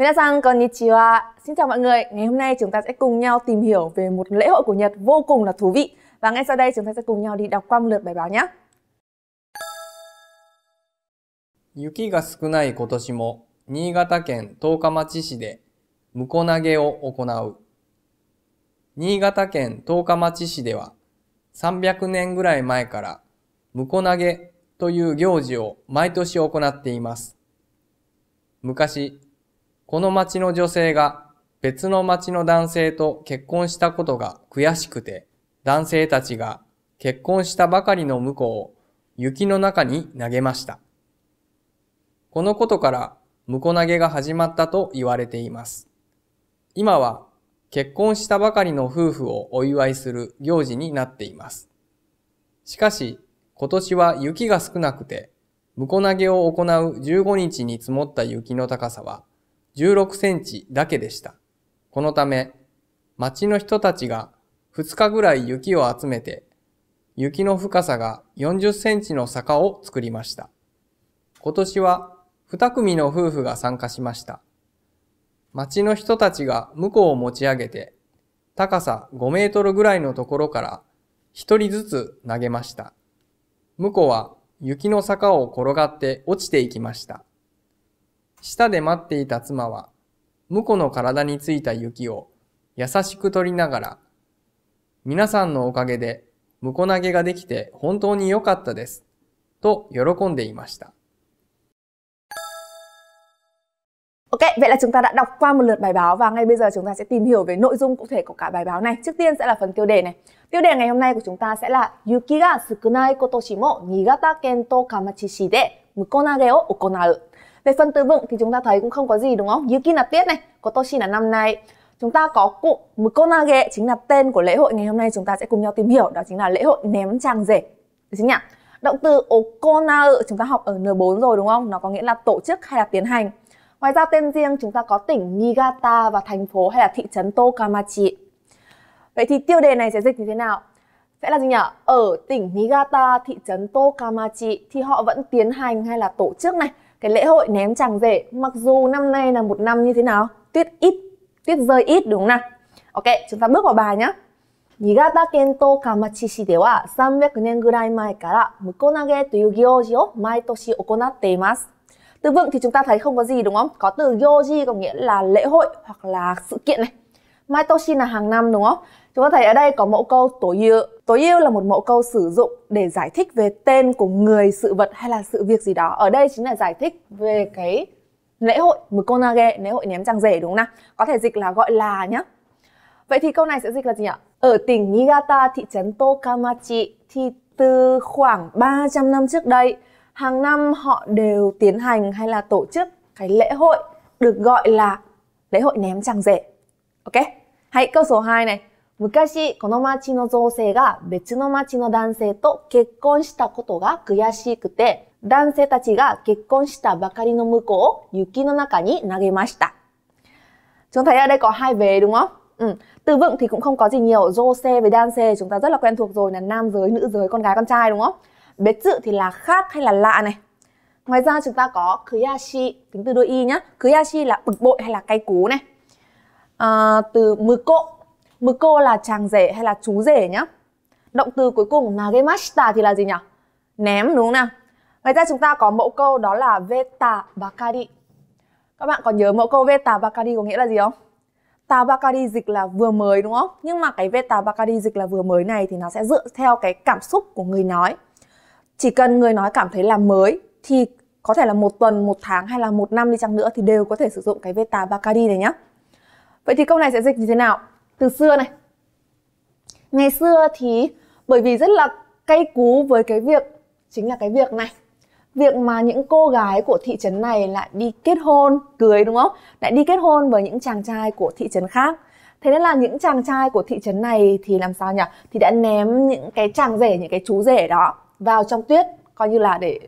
Minasan konnichiwa. Xin chào mọi người. Ngày hôm nay chúng ta sẽ cùng nhau tìm hiểu về một lễ hội của Nhật vô cùng là thú vị. Và ngay sau đây chúng ta sẽ cùng nhau đi đọc qua một lượt bài báo nhé. 雪が少ない今年も新潟県十日町市で婿投げを行う。新潟県十日町市では300年ぐらい前から婿投げという行事を毎年行っています。昔、この町の女性が別の町の男性と結婚したことが悔しくて、男性たちが結婚したばかりの婿を雪の中に投げました。このことから婿投げが始まったと言われています。今は結婚したばかりの夫婦をお祝いする行事になっています。しかし、今年は雪が少なくて、婿投げを行う15日に積もった雪の高さは16センチだけでした。このため、町の人たちが2日ぐらい雪を集めて、雪の深さが40センチの坂を作りました。今年は2組の夫婦が参加しました。町の人たちが婿を持ち上げて、高さ5メートルぐらいのところから1人ずつ投げました。婿は雪の坂を転がって落ちていきました。下で待っていた妻は、婿の体についた雪を優しく取りながら、皆さんのおかげで婿投げができて本当に良かったです、と喜んでいました。Ok, vậy là chúng ta đã đọc qua một lượt bài báo và ngay bây giờ chúng ta sẽ tìm hiểu về nội dung cụ thể của cả bài báo này. Trước tiên sẽ là phần tiêu đề này. Tiêu đề ngày hôm nay của chúng ta sẽ là Yuki ga sukunai kotoshi mo Niigata ken to Kamachishi de mukonage o okonau. Về phần từ vựng thì chúng ta thấy cũng không có gì đúng không? Yuki là tiết này, có Toshi là năm nay. Chúng ta có cụ Mukonage chính là tên của lễ hội ngày hôm nay chúng ta sẽ cùng nhau tìm hiểu đó chính là lễ hội ném trang rể. Được chính nhỉ? Động từ okonau chúng ta học ở N4 rồi đúng không? Nó có nghĩa là tổ chức hay là tiến hành. Ngoài ra tên riêng chúng ta có tỉnh Niigata và thành phố hay là thị trấn Tokamachi. Vậy thì tiêu đề này sẽ dịch như thế nào? Sẽ là gì nhỉ? Ở tỉnh Niigata, thị trấn Tokamachi thì họ vẫn tiến hành hay là tổ chức này cái lễ hội ném chàng rể mặc dù năm nay là một năm như thế nào tuyết ít tuyết rơi ít đúng không nào ok chúng ta bước vào bài nhé 新潟県十日町市では300年ぐらい前から婿投げという行事を毎年行っています。Từ vựng thì chúng ta thấy không có gì đúng không? Có từ yoji có nghĩa là lễ hội hoặc là sự kiện này. mai toshi là hàng năm đúng không? Chúng ta thấy ở đây có mẫu câu tối yêu. Tối yêu là một mẫu câu sử dụng để giải thích về tên của người, sự vật hay là sự việc gì đó. Ở đây chính là giải thích về cái lễ hội Mukonage, lễ hội ném trăng rể đúng không nào? Có thể dịch là gọi là nhá. Vậy thì câu này sẽ dịch là gì ạ Ở tỉnh Niigata, thị trấn Tokamachi thì từ khoảng 300 năm trước đây, hàng năm họ đều tiến hành hay là tổ chức cái lễ hội được gọi là lễ hội ném trăng rể. Ok? Hãy câu số 2 này. 昔、この町の造成が別の町の男性と結婚したことが悔しくて、男性たちが結婚したばかりの婿を雪の中に投げました。Chúng thấy ở đây có hai vế đúng không? Ừ. Từ vựng thì cũng không có gì nhiều. Jose với Danse chúng ta rất là quen thuộc rồi là nam giới, nữ giới, con gái, con trai đúng không? Biệt dự thì là khác hay là lạ này. Ngoài ra chúng ta có kuyashi, tính từ đôi y nhá. Kuyashi là bực bội hay là cay cú này. À, từ mực cộ mực cô là chàng rể hay là chú rể nhá động từ cuối cùng là gemashita thì là gì nhỉ ném đúng không nào ngoài ra chúng ta có mẫu câu đó là veta bakari các bạn còn nhớ mẫu câu veta bakari có nghĩa là gì không ta bakari dịch là vừa mới đúng không nhưng mà cái veta bakari dịch là vừa mới này thì nó sẽ dựa theo cái cảm xúc của người nói chỉ cần người nói cảm thấy là mới thì có thể là một tuần, một tháng hay là một năm đi chăng nữa thì đều có thể sử dụng cái Veta Bacari này nhé. Vậy thì câu này sẽ dịch như thế nào? từ xưa này ngày xưa thì bởi vì rất là cay cú với cái việc chính là cái việc này việc mà những cô gái của thị trấn này lại đi kết hôn cưới đúng không lại đi kết hôn với những chàng trai của thị trấn khác thế nên là những chàng trai của thị trấn này thì làm sao nhỉ thì đã ném những cái chàng rể những cái chú rể đó vào trong tuyết coi như là để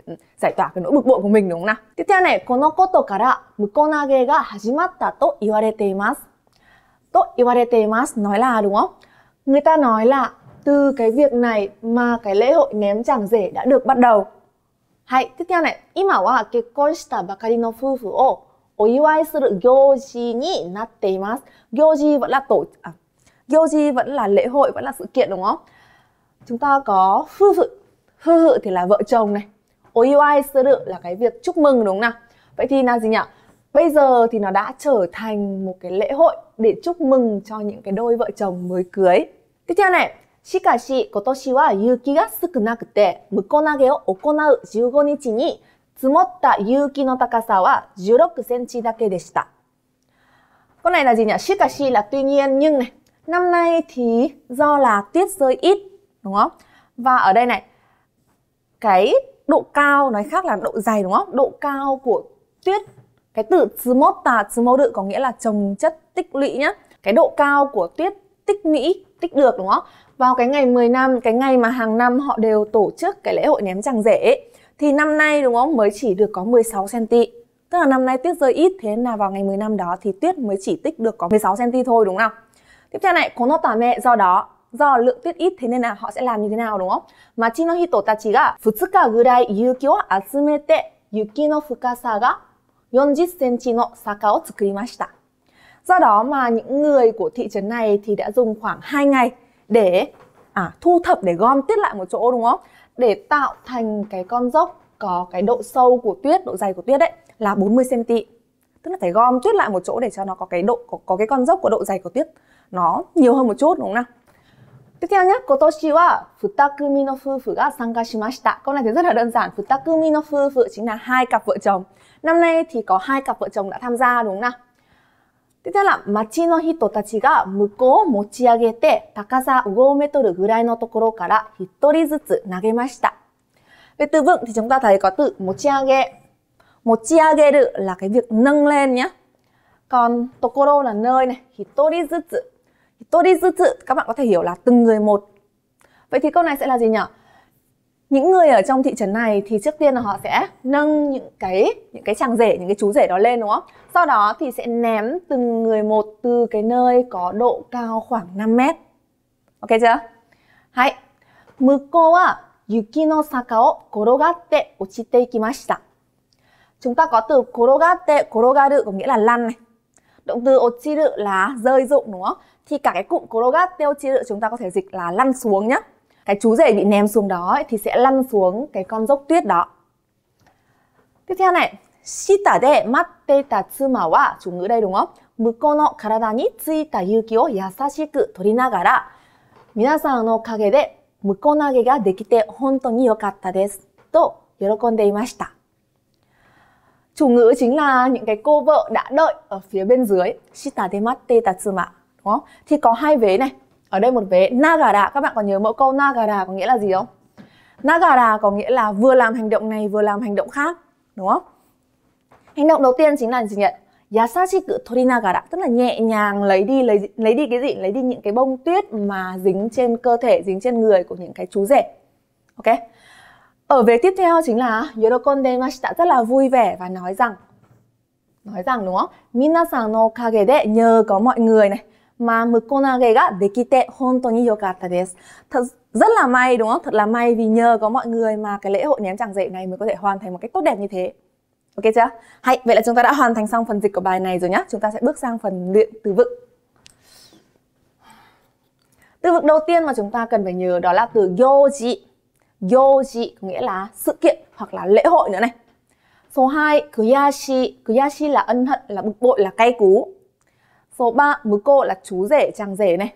giải tỏa cái nỗi bực bội của mình đúng không nào tiếp theo này kono nói là đúng không? Người ta nói là từ cái việc này mà cái lễ hội ném chẳng rể đã được bắt đầu. Hay, tiếp theo này, 今は結婚したばかりの夫婦をお祝いする行事になっています。行事 vẫn là tổ à, Gyo ji vẫn là lễ hội, vẫn là sự kiện đúng không? Chúng ta có phu phụ, Hư hự thì là vợ chồng này. Oiwai sơ là cái việc chúc mừng đúng không nào? Vậy thì là gì nhỉ? bây giờ thì nó đã trở thành một cái lễ hội để chúc mừng cho những cái đôi vợ chồng mới cưới tiếp theo này しかし、今年は雪が少なくて、婿投げを行う15日に、積もった雪の高さは16センチだけでした。Câu này là gì nhỉ? Shikashi là tuy nhiên nhưng này. Năm nay thì do là tuyết rơi ít, đúng không? Và ở đây này, cái độ cao nói khác là độ dày đúng không? Độ cao của tuyết cái từ tsumotta tsumoru có nghĩa là trồng chất tích lũy nhá cái độ cao của tuyết tích lũy tích được đúng không vào cái ngày 10 năm cái ngày mà hàng năm họ đều tổ chức cái lễ hội ném chẳng rễ thì năm nay đúng không mới chỉ được có 16 cm tức là năm nay tuyết rơi ít thế là vào ngày 10 năm đó thì tuyết mới chỉ tích được có 16 cm thôi đúng không tiếp theo này có nó tả mẹ do đó do lượng tuyết ít thế nên là họ sẽ làm như thế nào đúng không? Machi no hito tachi ga 2日ぐらい雪を集めて雪の深さが40 Do đó mà những người của thị trấn này thì đã dùng khoảng 2 ngày để à, thu thập để gom tiết lại một chỗ đúng không? Để tạo thành cái con dốc có cái độ sâu của tuyết, độ dày của tuyết đấy là 40 cm. Tức là phải gom tuyết lại một chỗ để cho nó có cái độ có, có cái con dốc của độ dày của tuyết nó nhiều hơn một chút đúng không nào? 今天ね、今年は二組の夫婦が参加しました。今天就是人讲二組の夫婦，で天嗨个夫妻。那么呢，提高嗨个夫妻的参加人呢？今天呢，町の人たちが向こうを持ち上げて高さ5メートルぐらいのところから一人ずつ投げました。这部分，其中大台个字持ち上げ、持ち上げる、那个叫能量呢？còn ところね、一人ずつ。tôi đi dư sự các bạn có thể hiểu là từng người một vậy thì câu này sẽ là gì nhỉ những người ở trong thị trấn này thì trước tiên là họ sẽ nâng những cái những cái chàng rể những cái chú rể đó lên đúng không sau đó thì sẽ ném từng người một từ cái nơi có độ cao khoảng 5 mét ok chưa hãy Chúng ta có từ có nghĩa là lăn này. Động từ ochiru là rơi rụng đúng không? Thì cả cái cụm kurogate ochiru chúng ta có thể dịch là lăn xuống nhá. Cái chú rể bị ném xuống đó ấy, thì sẽ lăn xuống cái con dốc tuyết đó. Tiếp theo này, shita de matte ta tsuma wa chủ ngữ đây đúng không? Muko no karada ni tsuita yuki o yasashiku tori nagara minasan no kage de muko nage ga dekite hontou ni yokata desu to 喜んでいました。chủ ngữ chính là những cái cô vợ đã đợi ở phía bên dưới shita dematte tatsuma đúng không thì có hai vế này ở đây một vế nagara các bạn còn nhớ mẫu câu nagara có nghĩa là gì không nagara có nghĩa là vừa làm hành động này vừa làm hành động khác đúng không hành động đầu tiên chính là gì nhận? nhỉ yasashiku torinagara tức là nhẹ nhàng lấy đi lấy lấy đi cái gì lấy đi những cái bông tuyết mà dính trên cơ thể dính trên người của những cái chú rể ok ở về tiếp theo chính là Yorokondemashita rất là vui vẻ và nói rằng nói rằng đúng không? Minasan no kage de nhờ có mọi người này mà mukonage ga dekite honto ni yokatta desu. Thật rất là may đúng không? Thật là may vì nhờ có mọi người mà cái lễ hội ném chẳng rể này mới có thể hoàn thành một cách tốt đẹp như thế. Ok chưa? Hay, vậy là chúng ta đã hoàn thành xong phần dịch của bài này rồi nhá. Chúng ta sẽ bước sang phần luyện từ vựng. Từ vựng đầu tiên mà chúng ta cần phải nhớ đó là từ yoji yoji có nghĩa là sự kiện hoặc là lễ hội nữa này. Số 2, kuyashi, kuyashi là ân hận, là bực bội, là cay cú. Số 3, muko là chú rể, chàng rể này.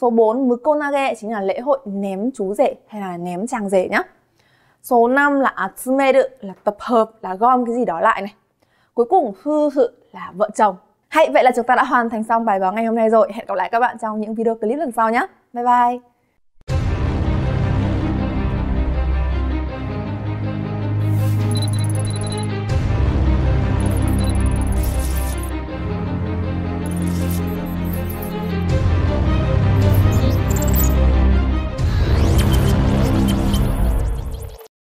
Số 4, mukonage chính là lễ hội ném chú rể hay là ném chàng rể nhá. Số 5 là atsumeru là tập hợp, là gom cái gì đó lại này. Cuối cùng hư hự là vợ chồng. Hay vậy là chúng ta đã hoàn thành xong bài báo ngày hôm nay rồi. Hẹn gặp lại các bạn trong những video clip lần sau nhé. Bye bye.